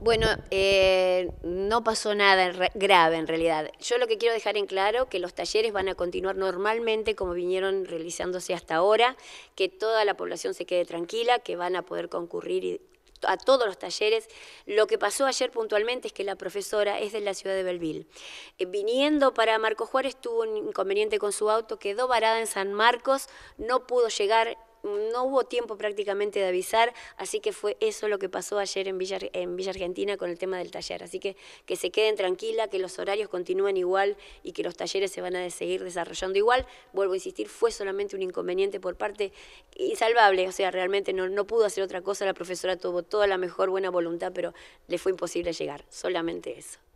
Bueno, eh, no pasó nada grave en realidad. Yo lo que quiero dejar en claro que los talleres van a continuar normalmente como vinieron realizándose hasta ahora, que toda la población se quede tranquila, que van a poder concurrir a todos los talleres. Lo que pasó ayer puntualmente es que la profesora es de la ciudad de Belville. Eh, viniendo para Marco Juárez tuvo un inconveniente con su auto, quedó varada en San Marcos, no pudo llegar, no hubo tiempo prácticamente de avisar, así que fue eso lo que pasó ayer en Villa, en Villa Argentina con el tema del taller. Así que que se queden tranquila, que los horarios continúen igual y que los talleres se van a seguir desarrollando igual. Vuelvo a insistir, fue solamente un inconveniente por parte insalvable, o sea, realmente no pudo hacer otra cosa, la profesora tuvo toda la mejor buena voluntad, pero le fue imposible llegar, solamente eso.